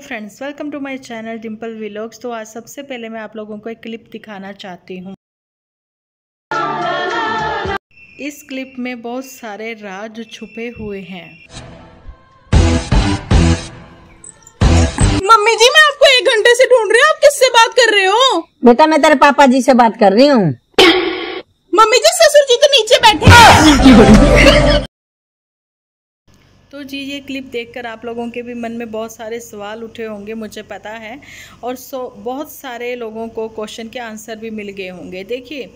friends welcome to my channel Dimple vlogs तो आज सबसे पहले मैं आप लोगों को एक क्लिप दिखाना चाहती हूँ इस क्लिप में बहुत सारे राज छुपे हुए हैं मम्मी जी मैं आपको एक घंटे से ढूंढ रही हूँ आप किससे बात कर रहे हो बेटा मैं तेरे पापा जी से बात कर रही हूँ मम्मी जी ससुर जी तो नीचे बैठे जी ये क्लिप देखकर आप लोगों के भी मन में बहुत सारे सवाल उठे होंगे मुझे पता है और सो बहुत सारे लोगों को क्वेश्चन के आंसर भी मिल गए होंगे देखिए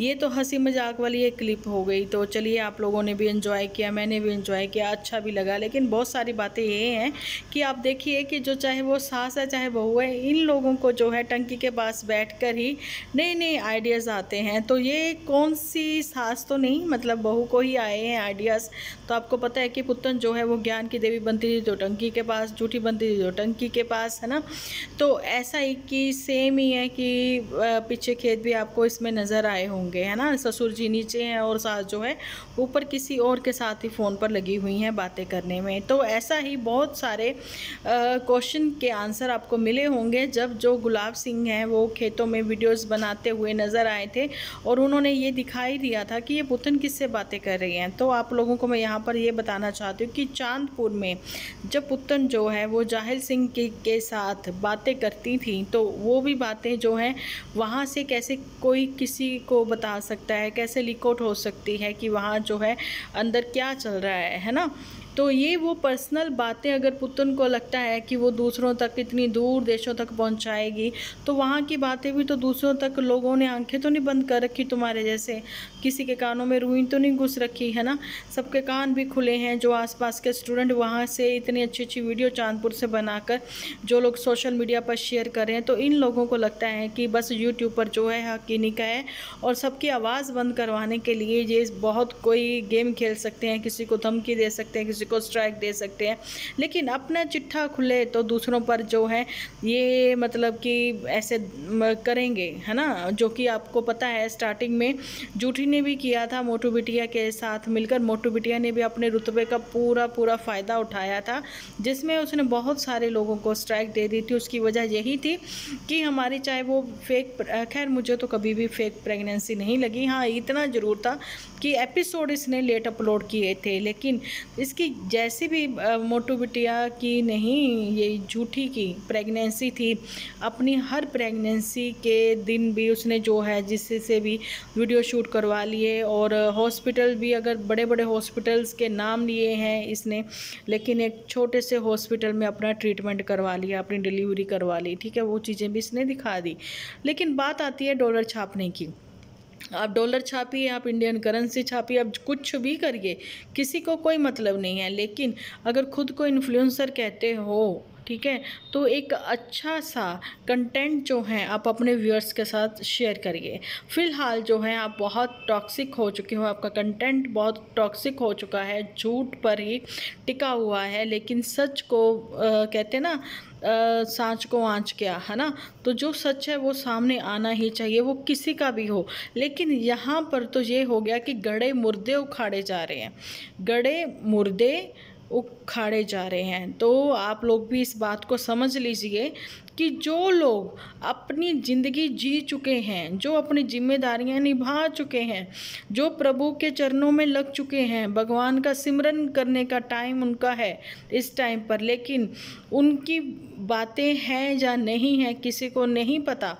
ये तो हंसी मजाक वाली एक क्लिप हो गई तो चलिए आप लोगों ने भी इन्जॉय किया मैंने भी इन्जॉय किया अच्छा भी लगा लेकिन बहुत सारी बातें ये हैं कि आप देखिए कि जो चाहे वो सास है चाहे बहू है इन लोगों को जो है टंकी के पास बैठ कर ही नए नए आइडियाज़ आते हैं तो ये कौन सी सास तो नहीं मतलब बहू को ही आए हैं आइडियाज़ तो आपको पता है कि पुतन जो है वो ज्ञान की देवी बनती थी तो टंकी के पास झूठी बनती थी तो टंकी के पास है ना तो ऐसा ही कि सेम ही है कि पीछे खेत भी आपको इसमें नज़र आए होंगे है ना ससुर जी नीचे हैं और सास जो है ऊपर किसी और के साथ ही फ़ोन पर लगी हुई हैं बातें करने में तो ऐसा ही बहुत सारे क्वेश्चन के आंसर आपको मिले होंगे जब जो गुलाब सिंह हैं वो खेतों में वीडियोज़ बनाते हुए नज़र आए थे और उन्होंने ये दिखाई दिया था कि ये पुतन किससे बातें कर रही हैं तो आप लोगों को मैं यहाँ पर ये बताना चाहती हूँ कि चार चांदपुर में जब पुतन जो है वो जाहिल सिंह के, के साथ बातें करती थी तो वो भी बातें जो हैं वहाँ से कैसे कोई किसी को बता सकता है कैसे लीकआउट हो सकती है कि वहाँ जो है अंदर क्या चल रहा है है ना तो ये वो पर्सनल बातें अगर पुतन को लगता है कि वो दूसरों तक इतनी दूर देशों तक पहुंचाएगी तो वहाँ की बातें भी तो दूसरों तक लोगों ने आंखें तो नहीं बंद कर रखी तुम्हारे जैसे किसी के कानों में रूई तो नहीं घुस रखी है ना सबके कान भी खुले हैं जो आसपास के स्टूडेंट वहाँ से इतनी अच्छी अच्छी वीडियो चांदपुर से बनाकर जो लोग सोशल मीडिया पर शेयर कर रहे हैं तो इन लोगों को लगता है कि बस यूट्यूब पर जो है हक इन्हीं का है और सबकी आवाज़ बंद करवाने के लिए ये बहुत कोई गेम खेल सकते हैं किसी को धमकी दे सकते हैं किसी को स्ट्राइक दे सकते हैं लेकिन अपना चिट्ठा खुले तो दूसरों पर जो है ये मतलब कि ऐसे करेंगे है ना जो कि आपको पता है स्टार्टिंग में जूठी ने भी किया था मोटू बिटिया के साथ मिलकर मोटू बिटिया ने भी अपने रुतबे का पूरा पूरा फ़ायदा उठाया था जिसमें उसने बहुत सारे लोगों को स्ट्राइक दे दी थी उसकी वजह यही थी कि हमारी चाहे वो फेक खैर मुझे तो कभी भी फेक प्रेगनेंसी नहीं लगी हाँ इतना ज़रूर था कि एपिसोड इसने लेट अपलोड किए थे लेकिन इसकी जैसी भी मोटिविटिया की नहीं ये झूठी की प्रेगनेंसी थी अपनी हर प्रेगनेंसी के दिन भी उसने जो है जिससे भी वीडियो शूट करवा लिए और हॉस्पिटल भी अगर बड़े बड़े हॉस्पिटल्स के नाम लिए हैं इसने लेकिन एक छोटे से हॉस्पिटल में अपना ट्रीटमेंट करवा लिया अपनी डिलीवरी करवा ली ठीक है वो चीज़ें भी इसने दिखा दी लेकिन बात आती है डॉलर छापने की आप डॉलर छापिए आप इंडियन करेंसी छापिए आप कुछ भी करिए किसी को कोई मतलब नहीं है लेकिन अगर खुद को इन्फ्लुएंसर कहते हो ठीक है तो एक अच्छा सा कंटेंट जो है आप अपने व्यूअर्स के साथ शेयर करिए फ़िलहाल जो है आप बहुत टॉक्सिक हो चुके हो आपका कंटेंट बहुत टॉक्सिक हो चुका है झूठ पर ही टिका हुआ है लेकिन सच को आ, कहते हैं ना सांच को आँच क्या है ना तो जो सच है वो सामने आना ही चाहिए वो किसी का भी हो लेकिन यहाँ पर तो ये हो गया कि गड़े मुर्दे उखाड़े जा रहे हैं गड़े मुर्दे उखाड़े जा रहे हैं तो आप लोग भी इस बात को समझ लीजिए कि जो लोग अपनी ज़िंदगी जी चुके हैं जो अपनी जिम्मेदारियां निभा चुके हैं जो प्रभु के चरणों में लग चुके हैं भगवान का सिमरन करने का टाइम उनका है इस टाइम पर लेकिन उनकी बातें हैं या नहीं हैं किसी को नहीं पता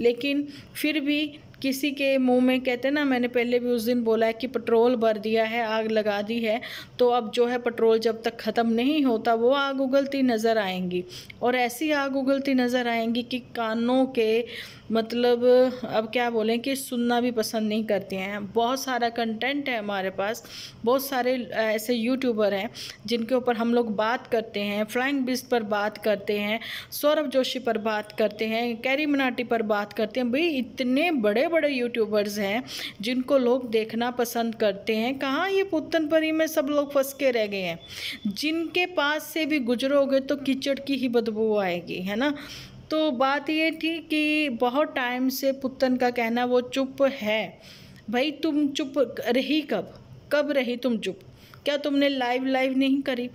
लेकिन फिर भी किसी के मुंह में कहते ना मैंने पहले भी उस दिन बोला है कि पेट्रोल भर दिया है आग लगा दी है तो अब जो है पेट्रोल जब तक ख़त्म नहीं होता वो आग उगलती नज़र आएंगी और ऐसी आग उगलती नज़र आएंगी कि कानों के मतलब अब क्या बोलें कि सुनना भी पसंद नहीं करते हैं बहुत सारा कंटेंट है हमारे पास बहुत सारे ऐसे यूट्यूबर हैं जिनके ऊपर हम लोग बात करते हैं फ्लाइंग बिस्ट पर बात करते हैं सौरभ जोशी पर बात करते हैं कैरी मनाटी पर बात करते हैं भाई इतने बड़े बड़े यूट्यूबर्स हैं जिनको लोग देखना पसंद करते हैं कहाँ ये पुतन परी में सब लोग फंस के रह गए हैं जिनके पास से भी गुजरोगे तो कीचड़ की ही बदबू आएगी है ना तो बात ये थी कि बहुत टाइम से पुतन का कहना वो चुप है भाई तुम चुप रही कब कब रही तुम चुप क्या तुमने लाइव लाइव नहीं करी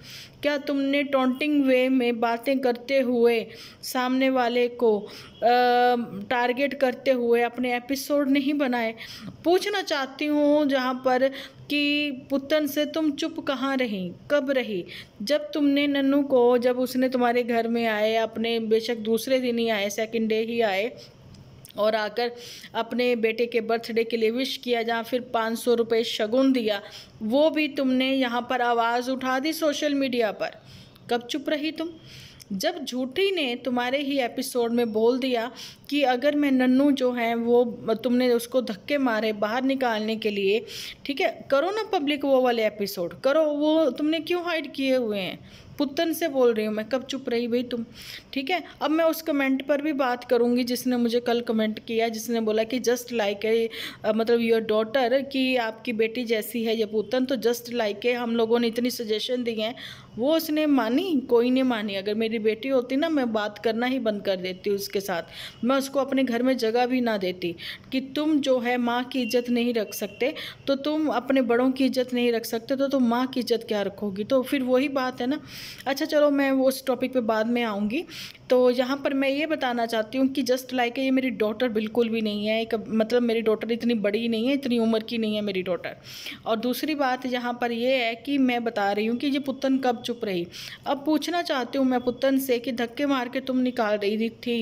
क्या तुमने टोंटिंग वे में बातें करते हुए सामने वाले को टारगेट करते हुए अपने एपिसोड नहीं बनाए पूछना चाहती हूँ जहाँ पर कि पुतन से तुम चुप कहाँ रही कब रही जब तुमने नन्नू को जब उसने तुम्हारे घर में आए अपने बेशक दूसरे दिन ही आए सेकंड डे ही आए और आकर अपने बेटे के बर्थडे के लिए विश किया जहाँ फिर पाँच सौ रुपये शगुन दिया वो भी तुमने यहाँ पर आवाज़ उठा दी सोशल मीडिया पर कब चुप रही तुम जब झूठी ने तुम्हारे ही एपिसोड में बोल दिया कि अगर मैं नन्नू जो हैं वो तुमने उसको धक्के मारे बाहर निकालने के लिए ठीक है करो ना पब्लिक वो वाले एपिसोड करो वो तुमने क्यों हाइड किए हुए हैं पुतन से बोल रही हूँ मैं कब चुप रही भाई तुम ठीक है अब मैं उस कमेंट पर भी बात करूँगी जिसने मुझे कल कमेंट किया जिसने बोला कि जस्ट लाइक ए मतलब योर डॉटर कि आपकी बेटी जैसी है या पुतन तो जस्ट लाइक ए हम लोगों ने इतनी सजेशन दी हैं वो उसने मानी कोई नहीं मानी अगर मेरी बेटी होती ना मैं बात करना ही बंद कर देती उसके साथ मैं उसको अपने घर में जगह भी ना देती कि तुम जो है माँ की इज्जत नहीं रख सकते तो तुम अपने बड़ों की इज्जत नहीं रख सकते तो तुम माँ की इज्जत क्या रखोगी तो फिर वही बात है ना अच्छा चलो मैं उस टॉपिक पर बाद में आऊँगी तो यहाँ पर मैं ये बताना चाहती हूँ कि जस्ट लाइक ये मेरी डॉटर बिल्कुल भी नहीं है एक मतलब मेरी डॉटर इतनी बड़ी नहीं है इतनी उम्र की नहीं है मेरी डॉटर और दूसरी बात यहाँ पर यह है कि मैं बता रही हूँ कि ये पुतन कब चुप रही अब पूछना चाहती हूँ मैं पुतन से कि धक्के मार के तुम निकाल रही थी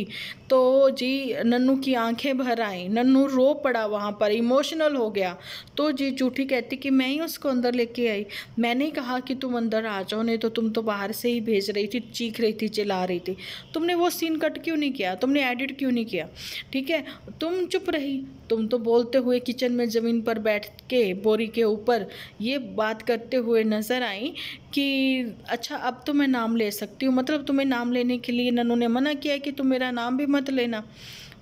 तो जी नन्नू की आंखें भर आई नन्नू रो पड़ा वहाँ पर इमोशनल हो गया तो जी जूठी कहती कि मैं ही उसको अंदर लेके आई मैंने कहा कि तुम अंदर आ जाओ नहीं तो तुम तो बाहर से ही भेज रही थी चीख रही थी चिल्ला रही थी तुमने वो सीन कट क्यों नहीं किया तुमने एडिट क्यों नहीं किया ठीक है तुम चुप रही तुम तो बोलते हुए किचन में ज़मीन पर बैठ के बोरी के ऊपर ये बात करते हुए नज़र आई कि अच्छा अब तो मैं नाम ले सकती हूँ मतलब तुम्हें नाम लेने के लिए नन्नू ने मना किया कि तुम मेरा नाम भी मत लेना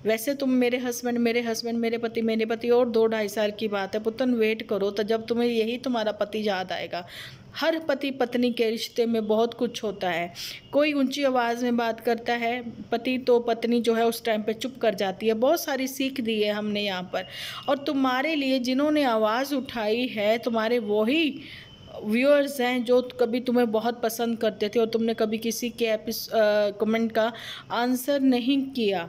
वैसे तुम मेरे हस्बैंड मेरे हस्बैंड मेरे पति मेरे पति और दो ढाई साल की बात है पुतन वेट करो तो जब तुम्हें यही तुम्हारा पति याद आएगा हर पति पत्नी के रिश्ते में बहुत कुछ होता है कोई ऊंची आवाज़ में बात करता है पति तो पत्नी जो है उस टाइम पे चुप कर जाती है बहुत सारी सीख दी है हमने यहाँ पर और तुम्हारे लिए जिन्होंने आवाज़ उठाई है तुम्हारे वही व्यूअर्स हैं जो कभी तुम्हें बहुत पसंद करते थे और तुमने कभी किसी के एपिस कमेंट का आंसर नहीं किया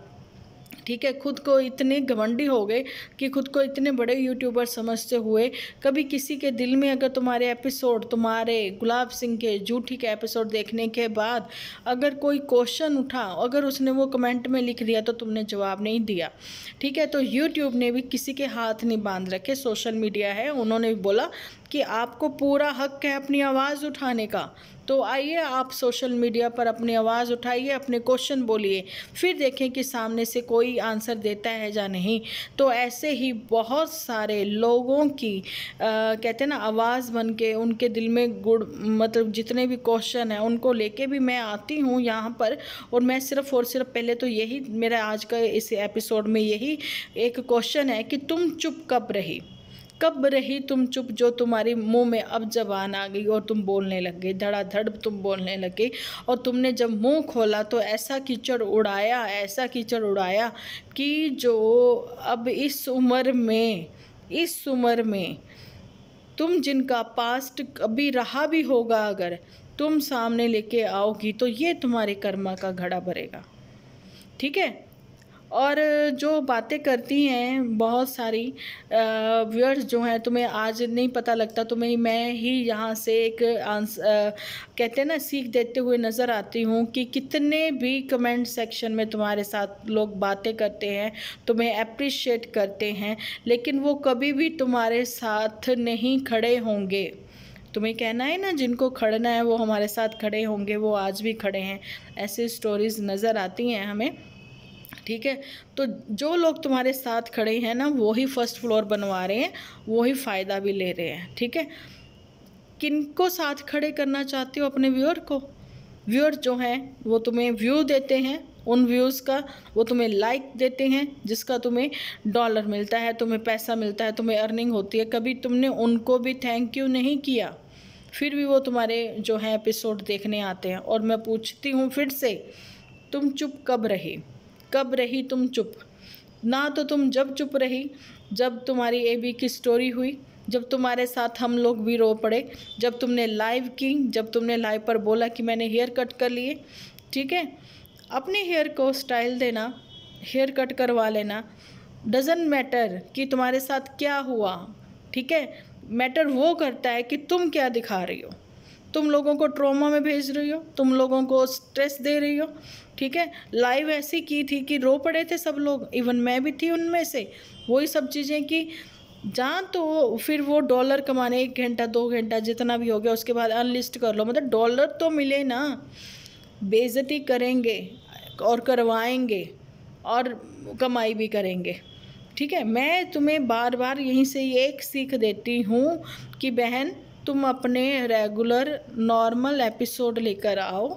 ठीक है खुद को इतने घमंडी हो गए कि खुद को इतने बड़े यूट्यूबर समझते हुए कभी किसी के दिल में अगर तुम्हारे एपिसोड तुम्हारे गुलाब सिंह के जूठी के एपिसोड देखने के बाद अगर कोई क्वेश्चन उठा अगर उसने वो कमेंट में लिख दिया तो तुमने जवाब नहीं दिया ठीक है तो यूट्यूब ने भी किसी के हाथ नहीं बांध रखे सोशल मीडिया है उन्होंने भी बोला कि आपको पूरा हक है अपनी आवाज़ उठाने का तो आइए आप सोशल मीडिया पर अपनी आवाज़ उठाइए अपने क्वेश्चन बोलिए फिर देखें कि सामने से कोई आंसर देता है या नहीं तो ऐसे ही बहुत सारे लोगों की आ, कहते हैं ना आवाज़ बन के उनके दिल में गुड़ मतलब जितने भी क्वेश्चन हैं उनको लेके भी मैं आती हूँ यहाँ पर और मैं सिर्फ और सिर्फ पहले तो यही मेरा आज का इस एपिसोड में यही एक क्वेश्चन है कि तुम चुप कब रही कब रही तुम चुप जो तुम्हारे मुंह में अब जबान आ गई और तुम बोलने लग गई धड़ाधड़ तुम बोलने लग गई और तुमने जब मुंह खोला तो ऐसा कीचड़ उड़ाया ऐसा कीचड़ उड़ाया कि जो अब इस उम्र में इस उम्र में तुम जिनका पास्ट कभी रहा भी होगा अगर तुम सामने लेके आओगी तो ये तुम्हारे कर्मा का घड़ा भरेगा ठीक है और जो बातें करती हैं बहुत सारी व्यूअर्स जो हैं तुम्हें आज नहीं पता लगता तुम्हें मैं ही यहाँ से एक आंस कहते हैं ना सीख देते हुए नज़र आती हूँ कि कितने भी कमेंट सेक्शन में तुम्हारे साथ लोग बातें करते हैं तुम्हें अप्रिशिएट करते हैं लेकिन वो कभी भी तुम्हारे साथ नहीं खड़े होंगे तुम्हें कहना है ना जिनको खड़ना है वो हमारे साथ खड़े होंगे वो आज भी खड़े हैं ऐसे स्टोरीज़ नज़र आती हैं हमें ठीक है तो जो लोग तुम्हारे साथ खड़े हैं ना वो ही फर्स्ट फ्लोर बनवा रहे हैं वो ही फ़ायदा भी ले रहे हैं ठीक है किनको साथ खड़े करना चाहते हो अपने व्यूअर को व्यूअर जो हैं वो तुम्हें व्यू देते हैं उन व्यूज़ का वो तुम्हें लाइक देते हैं जिसका तुम्हें डॉलर मिलता है तुम्हें पैसा मिलता है तुम्हें अर्निंग होती है कभी तुमने उनको भी थैंक यू नहीं किया फिर भी वो तुम्हारे जो हैं एपिसोड देखने आते हैं और मैं पूछती हूँ फिर से तुम चुप कब रहे कब रही तुम चुप ना तो तुम जब चुप रही जब तुम्हारी ए बी की स्टोरी हुई जब तुम्हारे साथ हम लोग भी रो पड़े जब तुमने लाइव की जब तुमने लाइव पर बोला कि मैंने हेयर कट कर लिए ठीक है अपने हेयर को स्टाइल देना हेयर कट करवा लेना डजेंट मैटर कि तुम्हारे साथ क्या हुआ ठीक है मैटर वो करता है कि तुम क्या दिखा रही हो तुम लोगों को ट्रॉमा में भेज रही हो तुम लोगों को स्ट्रेस दे रही हो ठीक है लाइव ऐसी की थी कि रो पड़े थे सब लोग इवन मैं भी थी उनमें से वही सब चीज़ें कि जहाँ तो फिर वो डॉलर कमाने एक घंटा दो घंटा जितना भी हो गया उसके बाद अनलिस्ट कर लो मतलब डॉलर तो मिले ना बेजती करेंगे और करवाएंगे और कमाई भी करेंगे ठीक है मैं तुम्हें बार बार यहीं से ये एक सीख देती हूँ कि बहन तुम अपने रेगुलर नॉर्मल एपिसोड लेकर आओ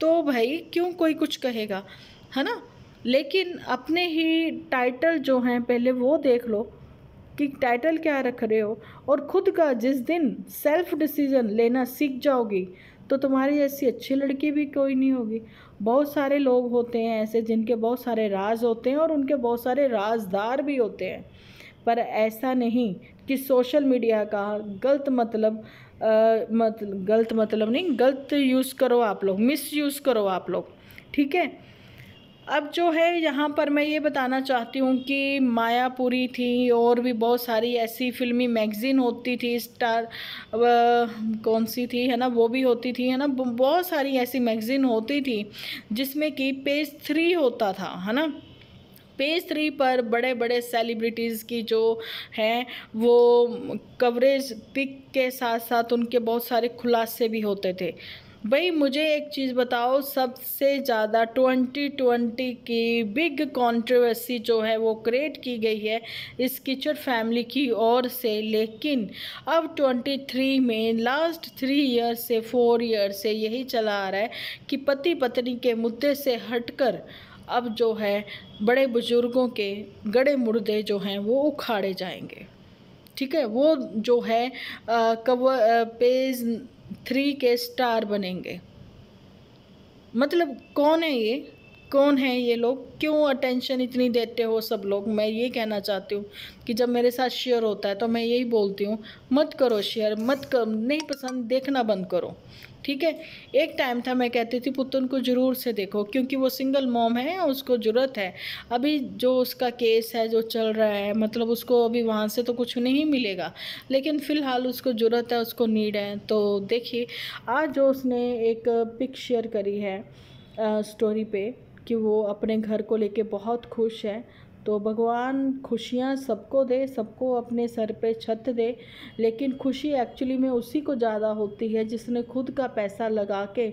तो भाई क्यों कोई कुछ कहेगा है ना लेकिन अपने ही टाइटल जो हैं पहले वो देख लो कि टाइटल क्या रख रहे हो और ख़ुद का जिस दिन सेल्फ डिसीज़न लेना सीख जाओगी तो तुम्हारी ऐसी अच्छी लड़की भी कोई नहीं होगी बहुत सारे लोग होते हैं ऐसे जिनके बहुत सारे राज होते हैं और उनके बहुत सारे राजदार भी होते हैं पर ऐसा नहीं कि सोशल मीडिया का गलत मतलब आ, मत गलत मतलब नहीं गलत यूज़ करो आप लोग मिस यूज़ करो आप लोग ठीक है अब जो है यहाँ पर मैं ये बताना चाहती हूँ कि मायापुरी थी और भी बहुत सारी ऐसी फिल्मी मैगज़ीन होती थी स्टार कौन सी थी है ना वो भी होती थी है ना बहुत सारी ऐसी मैगज़ीन होती थी जिसमें कि पेज थ्री होता था है ना पेज थ्री पर बड़े बड़े सेलिब्रिटीज़ की जो हैं वो कवरेज पिक के साथ साथ उनके बहुत सारे खुलासे भी होते थे भाई मुझे एक चीज़ बताओ सबसे ज़्यादा 2020 की बिग कंट्रोवर्सी जो है वो क्रिएट की गई है इस किचड़ फैमिली की ओर से लेकिन अब 23 में लास्ट थ्री ईयर से फोर ईयर से यही चला आ रहा है कि पति पत्नी के मुद्दे से हटकर अब जो है बड़े बुज़ुर्गों के गड़े मुर्दे जो हैं वो उखाड़े जाएंगे ठीक है वो जो है कवर पेज थ्री के स्टार बनेंगे मतलब कौन है ये कौन है ये लोग क्यों अटेंशन इतनी देते हो सब लोग मैं ये कहना चाहती हूँ कि जब मेरे साथ शेयर होता है तो मैं यही बोलती हूँ मत करो शेयर मत कर नहीं पसंद देखना बंद करो ठीक है एक टाइम था मैं कहती थी पुत्र को ज़रूर से देखो क्योंकि वो सिंगल मॉम है उसको ज़रूरत है अभी जो उसका केस है जो चल रहा है मतलब उसको अभी वहाँ से तो कुछ नहीं मिलेगा लेकिन फ़िलहाल उसको ज़रूरत है उसको नीड है तो देखिए आज जो उसने एक पिक शेयर करी है आ, स्टोरी पे कि वो अपने घर को लेके बहुत खुश है तो भगवान खुशियाँ सबको दे सबको अपने सर पे छत दे लेकिन खुशी एक्चुअली में उसी को ज़्यादा होती है जिसने खुद का पैसा लगा के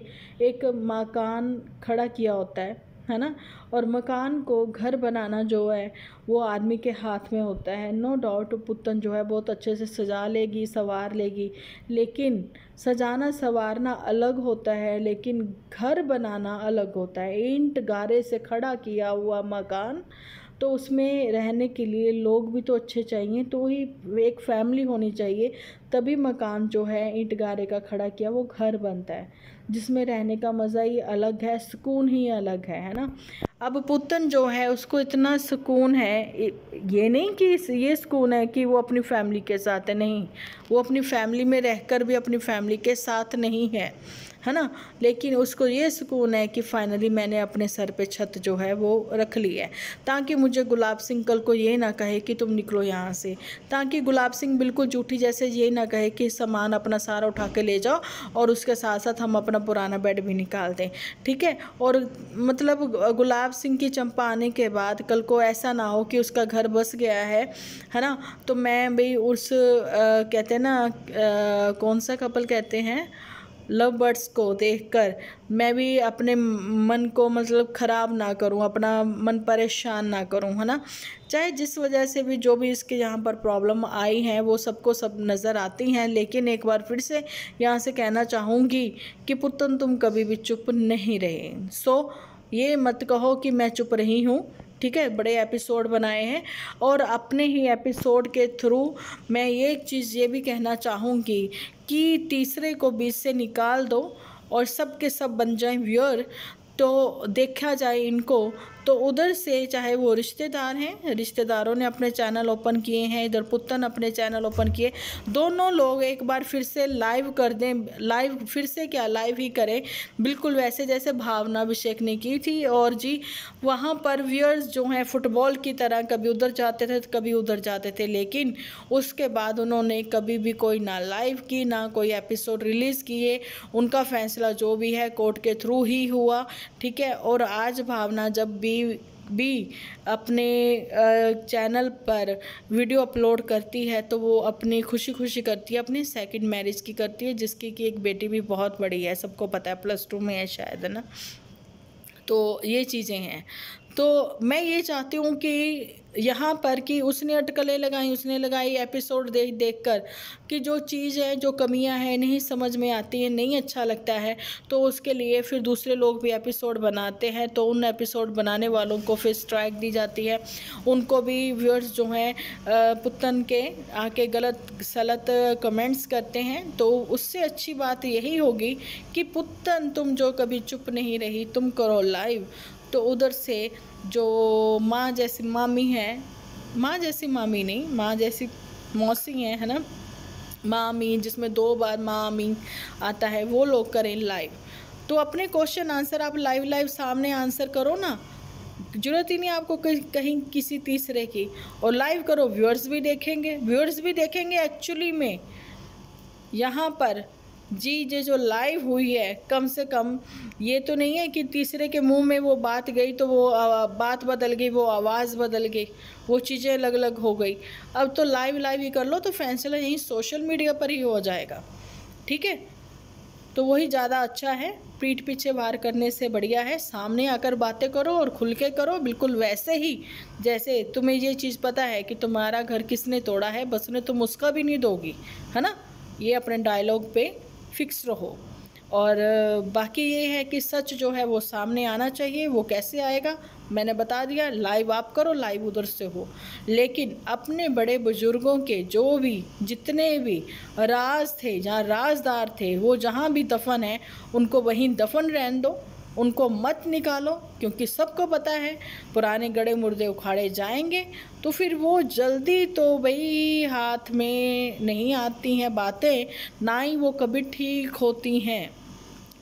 एक मकान खड़ा किया होता है है ना और मकान को घर बनाना जो है वो आदमी के हाथ में होता है नो डाउट पुतन जो है बहुत अच्छे से सजा लेगी संवार लेगी लेकिन सजाना संवारना अलग होता है लेकिन घर बनाना अलग होता है ईंट गारे से खड़ा किया हुआ मकान तो उसमें रहने के लिए लोग भी तो अच्छे चाहिए तो ही एक फैमिली होनी चाहिए तभी मकान जो है ईंट गारे का खड़ा किया वो घर बनता है जिसमें रहने का मज़ा ही अलग है सुकून ही अलग है है ना अब पुतन जो है उसको इतना सुकून है ये नहीं कि ये सुकून है कि वो अपनी फैमिली के साथ है नहीं वो अपनी फैमिली में रहकर भी अपनी फैमिली के साथ नहीं है है ना लेकिन उसको ये सुकून है कि फ़ाइनली मैंने अपने सर पे छत जो है वो रख ली है ताकि मुझे गुलाब सिंह कल को ये ना कहे कि तुम निकलो यहाँ से ताकि गुलाब सिंह बिल्कुल जूठी जैसे ये ना कहे कि सामान अपना सारा उठा के ले जाओ और उसके साथ साथ हम अपना पुराना बेड भी निकाल दें ठीक है और मतलब गुलाब प्रताप सिंह की चंपा आने के बाद कल को ऐसा ना हो कि उसका घर बस गया है है ना तो मैं भाई उस आ, कहते हैं ना आ, कौन सा कपल कहते हैं लव बर्ड्स को देखकर मैं भी अपने मन को मतलब ख़राब ना करूं अपना मन परेशान ना करूं है ना चाहे जिस वजह से भी जो भी इसके यहाँ पर प्रॉब्लम आई है वो सबको सब नज़र आती हैं लेकिन एक बार फिर से यहाँ से कहना चाहूँगी कि पुतन तुम कभी भी चुप नहीं रहे सो so, ये मत कहो कि मैं चुप रही हूँ ठीक है बड़े एपिसोड बनाए हैं और अपने ही एपिसोड के थ्रू मैं ये एक चीज़ ये भी कहना चाहूँगी कि तीसरे को बीच से निकाल दो और सब के सब बन जाएं व्यूअर तो देखा जाए इनको तो उधर से चाहे वो रिश्तेदार हैं रिश्तेदारों ने अपने चैनल ओपन किए हैं इधर पुतन अपने चैनल ओपन किए दोनों लोग एक बार फिर से लाइव कर दें लाइव फिर से क्या लाइव ही करें बिल्कुल वैसे जैसे भावना अभिषेक ने की थी और जी वहाँ पर व्यूअर्स जो हैं फुटबॉल की तरह कभी उधर जाते थे तो कभी उधर जाते थे लेकिन उसके बाद उन्होंने कभी भी कोई ना लाइव की ना कोई एपिसोड रिलीज़ किए उनका फैसला जो भी है कोर्ट के थ्रू ही हुआ ठीक है और आज भावना जब भी की भी अपने चैनल पर वीडियो अपलोड करती है तो वो अपनी खुशी खुशी करती है अपनी सेकंड मैरिज की करती है जिसकी कि एक बेटी भी बहुत बड़ी है सबको पता है प्लस टू में है शायद है ना तो ये चीज़ें हैं तो मैं ये चाहती हूँ कि यहाँ पर कि उसने अटकलें लगाई उसने लगाई एपिसोड देख देख कर कि जो चीज़ है जो कमियाँ हैं नहीं समझ में आती हैं नहीं अच्छा लगता है तो उसके लिए फिर दूसरे लोग भी एपिसोड बनाते हैं तो उन एपिसोड बनाने वालों को फिर स्ट्राइक दी जाती है उनको भी व्यूअर्स जो हैं पुतन के आके गलत सलत कमेंट्स करते हैं तो उससे अच्छी बात यही होगी कि पुतन तुम जो कभी चुप नहीं रही तुम करो लाइव तो उधर से जो माँ जैसी मामी है माँ जैसी मामी नहीं माँ जैसी मौसी है है ना मामी जिसमें दो बार मामी आता है वो लोग करें लाइव तो अपने क्वेश्चन आंसर आप लाइव लाइव सामने आंसर करो ना जरूरत ही नहीं आपको कहीं किसी तीसरे की और लाइव करो व्यूअर्स भी देखेंगे व्यूअर्स भी देखेंगे एक्चुअली में यहाँ पर जी ये जो लाइव हुई है कम से कम ये तो नहीं है कि तीसरे के मुंह में वो बात गई तो वो बात बदल गई वो आवाज़ बदल गई वो चीज़ें अलग अलग हो गई अब तो लाइव लाइव ही कर लो तो फैसला यहीं सोशल मीडिया पर ही हो जाएगा ठीक है तो वही ज़्यादा अच्छा है पीठ पीछे वार करने से बढ़िया है सामने आकर बातें करो और खुल के करो बिल्कुल वैसे ही जैसे तुम्हें ये चीज़ पता है कि तुम्हारा घर किसने तोड़ा है बस उन्हें तुम उसका भी नहीं दोगी है ना ये अपने डायलॉग पे फिक्स रहो और बाकी ये है कि सच जो है वो सामने आना चाहिए वो कैसे आएगा मैंने बता दिया लाइव आप करो लाइव उधर से हो लेकिन अपने बड़े बुजुर्गों के जो भी जितने भी राज थे जहाँ राजदार थे वो जहाँ भी दफन है उनको वहीं दफन रहने दो उनको मत निकालो क्योंकि सबको पता है पुराने गड़े मुर्दे उखाड़े जाएंगे तो फिर वो जल्दी तो भाई हाथ में नहीं आती हैं बातें ना ही वो कभी ठीक होती हैं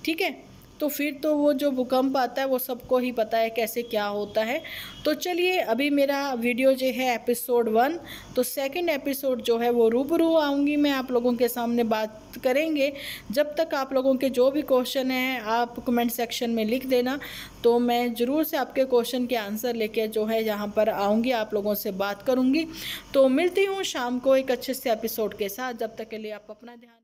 ठीक है तो फिर तो वो जो भूकंप आता है वो सबको ही पता है कैसे क्या होता है तो चलिए अभी मेरा वीडियो जो है एपिसोड वन तो सेकंड एपिसोड जो है वो रूबरू आऊँगी मैं आप लोगों के सामने बात करेंगे जब तक आप लोगों के जो भी क्वेश्चन हैं आप कमेंट सेक्शन में लिख देना तो मैं ज़रूर से आपके क्वेश्चन के आंसर लेके जो है यहाँ पर आऊँगी आप लोगों से बात करूँगी तो मिलती हूँ शाम को एक अच्छे से एपिसोड के साथ जब तक के लिए आप अपना ध्यान